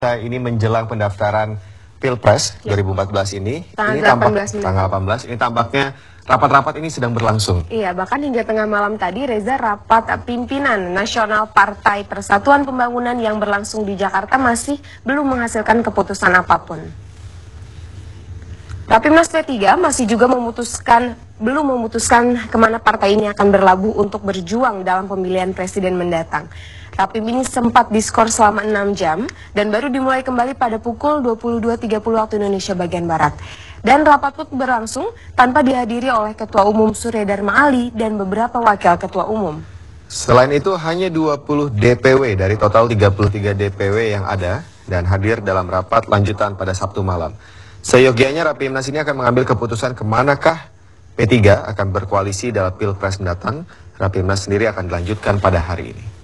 Kita ini menjelang pendaftaran Pilpres ya. 2014 ini, tanggal ini tampak, 18 tanggal 18 ini tampaknya rapat-rapat ini sedang berlangsung. Iya, bahkan hingga tengah malam tadi Reza rapat pimpinan Nasional Partai Persatuan Pembangunan yang berlangsung di Jakarta masih belum menghasilkan keputusan apapun. Rapimnas P3 masih juga memutuskan belum memutuskan kemana partai ini akan berlabuh untuk berjuang dalam pemilihan presiden mendatang. Rapim ini sempat diskor selama 6 jam dan baru dimulai kembali pada pukul 22.30 waktu Indonesia bagian Barat. Dan rapat pun berlangsung tanpa dihadiri oleh Ketua Umum Surya Dharma Ali dan beberapa Wakil Ketua Umum. Selain itu hanya 20 DPW dari total 33 DPW yang ada dan hadir dalam rapat lanjutan pada Sabtu malam. Seyogianya Rapimnas ini akan mengambil keputusan kemanakah P3 akan berkoalisi dalam Pilpres mendatang. Rapimnas sendiri akan dilanjutkan pada hari ini.